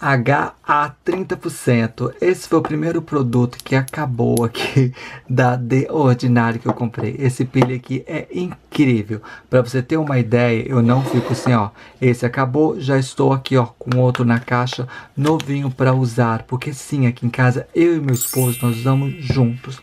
HA 30%. Esse foi o primeiro produto que acabou aqui da The Ordinary que eu comprei. Esse pilha aqui é incrível. Para você ter uma ideia, eu não fico assim, ó. Esse acabou, já estou aqui, ó, com outro na caixa, novinho para usar, porque sim, aqui em casa eu e meu esposo nós usamos juntos.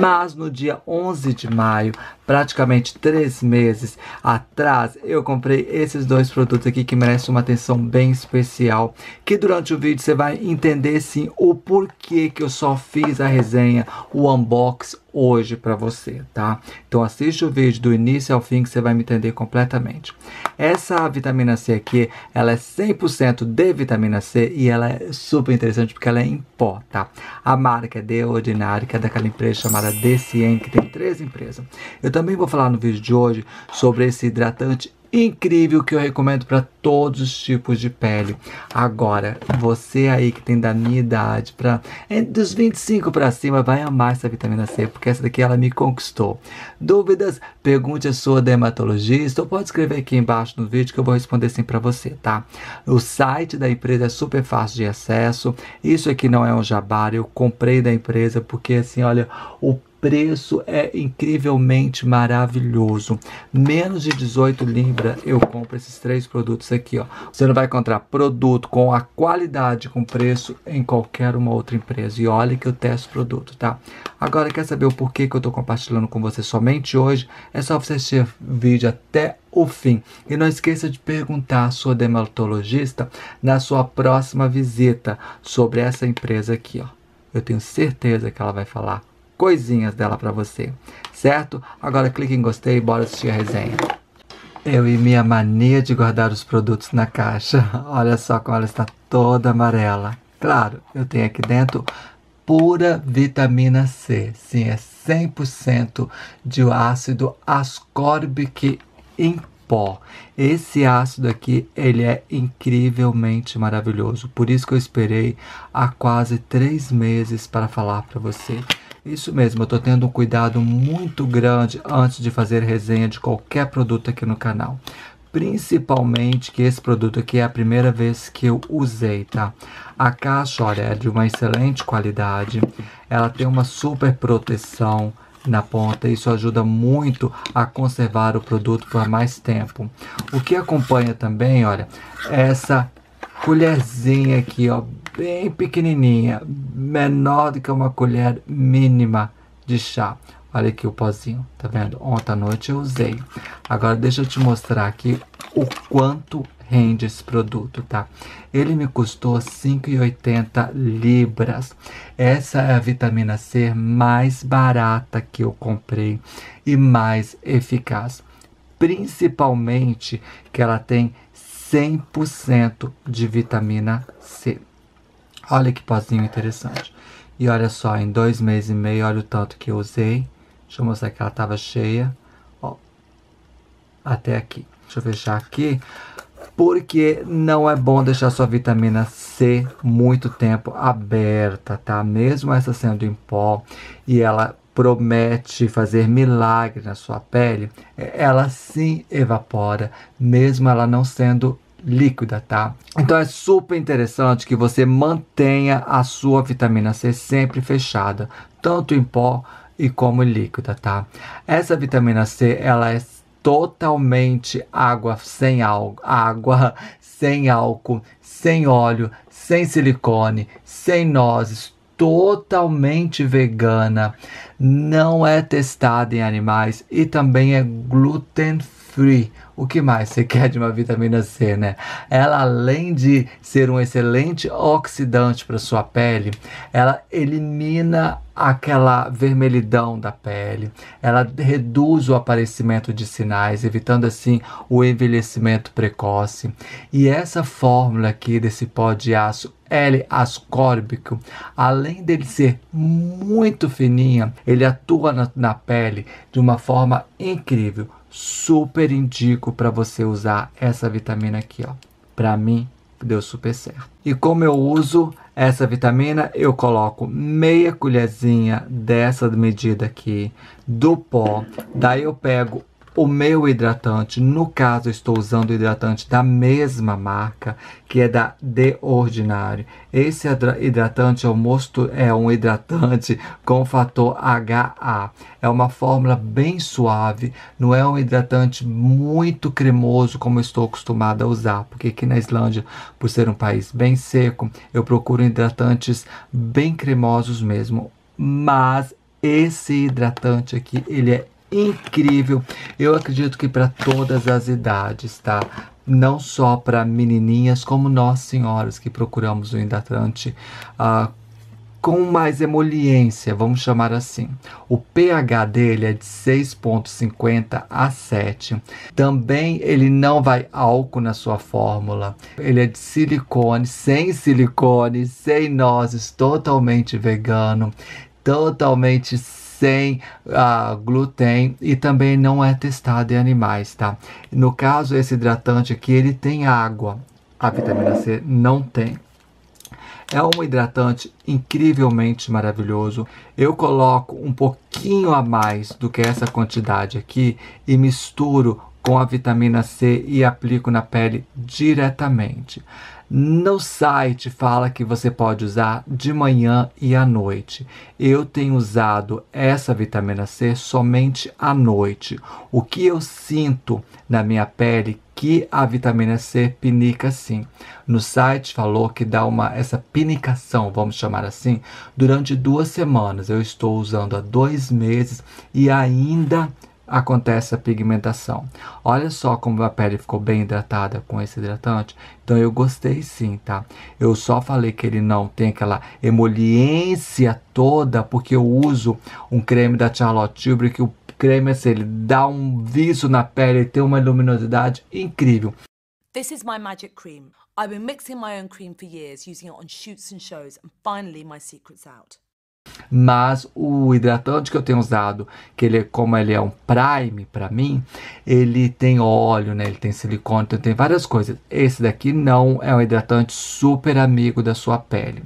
Mas no dia 11 de maio, praticamente três meses atrás, eu comprei esses dois produtos aqui que merecem uma atenção bem especial, que durante o vídeo você vai entender sim o porquê que eu só fiz a resenha, o unboxing hoje para você, tá? Então assiste o vídeo do início ao fim que você vai me entender completamente. Essa vitamina C aqui, ela é 100% de vitamina C e ela é super interessante porque ela é em pó, tá? A marca é de Ordinary, que é daquela empresa chamada DCN, que tem três empresas. Eu também vou falar no vídeo de hoje sobre esse hidratante incrível que eu recomendo para todos os tipos de pele. Agora, você aí que tem da minha idade, pra, é, dos 25 para cima, vai amar essa vitamina C, porque essa daqui ela me conquistou. Dúvidas? Pergunte a sua dermatologista ou pode escrever aqui embaixo no vídeo que eu vou responder sim para você, tá? O site da empresa é super fácil de acesso. Isso aqui não é um jabá, eu comprei da empresa porque assim, olha, o preço é incrivelmente maravilhoso. Menos de 18 libras eu compro esses três produtos aqui, ó. Você não vai encontrar produto com a qualidade, com preço em qualquer uma outra empresa. E olha que eu testo produto, tá? Agora quer saber o porquê que eu tô compartilhando com você somente hoje? É só você assistir o vídeo até o fim. E não esqueça de perguntar à sua dermatologista na sua próxima visita sobre essa empresa aqui, ó. Eu tenho certeza que ela vai falar coisinhas dela para você, certo? Agora clique em gostei e bora assistir a resenha. Eu e minha mania de guardar os produtos na caixa. Olha só como ela está toda amarela. Claro, eu tenho aqui dentro pura vitamina C. Sim, é 100% de ácido ascórbico em pó. Esse ácido aqui, ele é incrivelmente maravilhoso. Por isso que eu esperei há quase três meses para falar para você. Isso mesmo, eu estou tendo um cuidado muito grande antes de fazer resenha de qualquer produto aqui no canal. Principalmente que esse produto aqui é a primeira vez que eu usei, tá? A caixa, olha, é de uma excelente qualidade. Ela tem uma super proteção na ponta. Isso ajuda muito a conservar o produto por mais tempo. O que acompanha também, olha, é essa colherzinha aqui, ó, bem pequenininha, menor do que uma colher mínima de chá. Olha aqui o pozinho, tá vendo? Ontem à noite eu usei. Agora deixa eu te mostrar aqui o quanto rende esse produto, tá? Ele me custou 5,80 libras. Essa é a vitamina C mais barata que eu comprei e mais eficaz. Principalmente que ela tem 100% de vitamina C. Olha que pozinho interessante. E olha só, em dois meses e meio, olha o tanto que eu usei. Deixa eu mostrar que ela tava cheia. Ó, até aqui. Deixa eu fechar aqui. Porque não é bom deixar sua vitamina C muito tempo aberta, tá? Mesmo essa sendo em pó e ela promete fazer milagre na sua pele, é, ela sim evapora, mesmo ela não sendo líquida, tá? Então é super interessante que você mantenha a sua vitamina C sempre fechada, tanto em pó e como em líquida, tá? Essa vitamina C, ela é totalmente água sem álcool, água sem álcool, sem óleo, sem silicone, sem nozes, totalmente vegana, não é testada em animais e também é gluten free. O que mais você quer de uma vitamina C, né? Ela, além de ser um excelente oxidante para sua pele, ela elimina aquela vermelhidão da pele, ela reduz o aparecimento de sinais, evitando assim o envelhecimento precoce. E essa fórmula aqui desse pó de aço L-ascórbico, além dele ser muito fininha, ele atua na, na pele de uma forma incrível. Super indico para você usar essa vitamina aqui, ó. Para mim, deu super certo. E como eu uso essa vitamina, eu coloco meia colherzinha dessa medida aqui do pó. Daí eu pego o meu hidratante, no caso estou usando o hidratante da mesma marca, que é da The Ordinary. Esse hidratante é um, mosto, é um hidratante com fator HA. É uma fórmula bem suave, não é um hidratante muito cremoso como estou acostumada a usar, porque aqui na Islândia, por ser um país bem seco, eu procuro hidratantes bem cremosos mesmo. Mas esse hidratante aqui, ele é incrível eu acredito que para todas as idades, tá? Não só para menininhas, como nós senhoras que procuramos o Indatrante uh, ah, com mais emoliência, vamos chamar assim. O pH dele é de 6,50 a 7. Também ele não vai álcool na sua fórmula. Ele é de silicone, sem silicone, sem nozes, totalmente vegano, totalmente sem a ah, glúten e também não é testado em animais, tá? No caso, esse hidratante aqui, ele tem água. A vitamina C não tem. É um hidratante incrivelmente maravilhoso. Eu coloco um pouquinho a mais do que essa quantidade aqui e misturo com a vitamina C e aplico na pele diretamente. No site fala que você pode usar de manhã e à noite. Eu tenho usado essa vitamina C somente à noite. O que eu sinto na minha pele que a vitamina C pinica sim. No site falou que dá uma essa pinicação, vamos chamar assim, durante duas semanas. Eu estou usando há dois meses e ainda acontece a pigmentação. Olha só como a pele ficou bem hidratada com esse hidratante. Então eu gostei sim, tá? Eu só falei que ele não tem aquela emoliência toda, porque eu uso um creme da Charlotte Tilbury que o creme é assim, ele dá um viço na pele, tem uma luminosidade incrível. This is my magic cream. I've been mixing my own cream for years, using it on shoots and shows, and finally my secret's out. Mas o hidratante que eu tenho usado, que ele, é, como ele é um prime para mim, ele tem óleo, né? Ele tem silicone, então tem várias coisas. Esse daqui não é um hidratante super amigo da sua pele.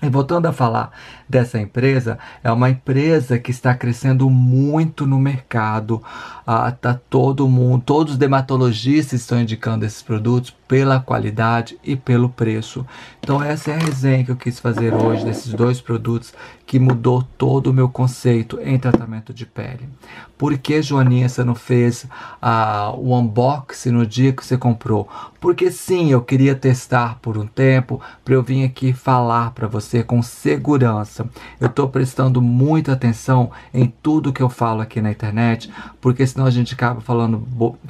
E voltando a falar dessa empresa, é uma empresa que está crescendo muito no mercado. Ah, tá todo mundo, todos os dermatologistas estão indicando esses produtos pela qualidade e pelo preço. Então essa é a resenha que eu quis fazer hoje desses dois produtos que mudou todo o meu conceito em tratamento de pele. Por que, Joaninha, você não fez ah, o unboxing no dia que você comprou? Porque sim, eu queria testar por um tempo para eu vir aqui falar para você você com segurança. Eu estou prestando muita atenção em tudo que eu falo aqui na internet, porque senão a gente acaba falando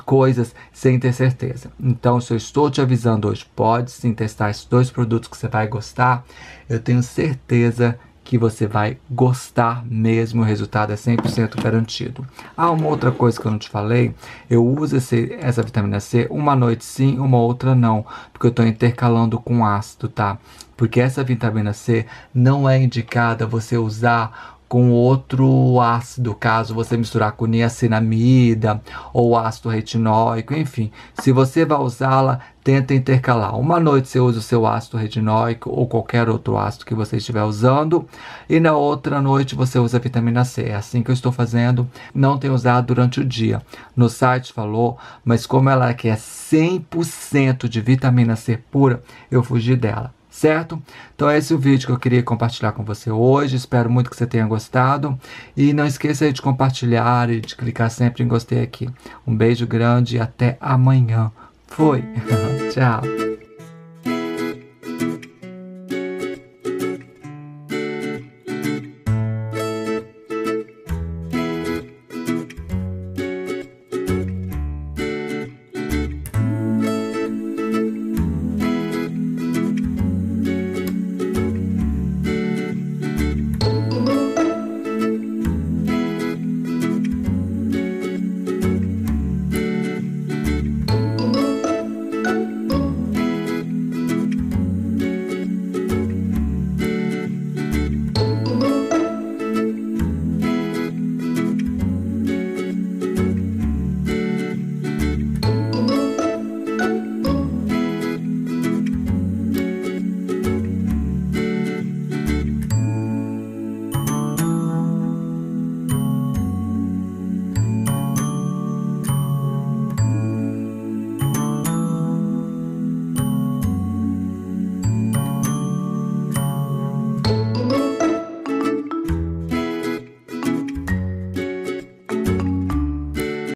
coisas sem ter certeza. Então, se eu estou te avisando hoje, pode sim testar esses dois produtos que você vai gostar. Eu tenho certeza que você vai gostar mesmo, o resultado é 100% garantido. Ah, uma outra coisa que eu não te falei, eu uso esse, essa vitamina C uma noite sim, uma outra não, porque eu estou intercalando com ácido, tá? Porque essa vitamina C não é indicada você usar com outro ácido, caso você misturar com niacinamida ou ácido retinóico, enfim. Se você vai usá-la, tenta intercalar. Uma noite você usa o seu ácido retinóico ou qualquer outro ácido que você estiver usando, e na outra noite você usa vitamina C. É assim que eu estou fazendo, não tenho usado durante o dia. No site falou, mas como ela é quer é 100% de vitamina C pura, eu fugi dela certo? Então esse é o vídeo que eu queria compartilhar com você hoje, espero muito que você tenha gostado e não esqueça de compartilhar e de clicar sempre em gostei aqui. Um beijo grande e até amanhã. Fui, uhum. tchau!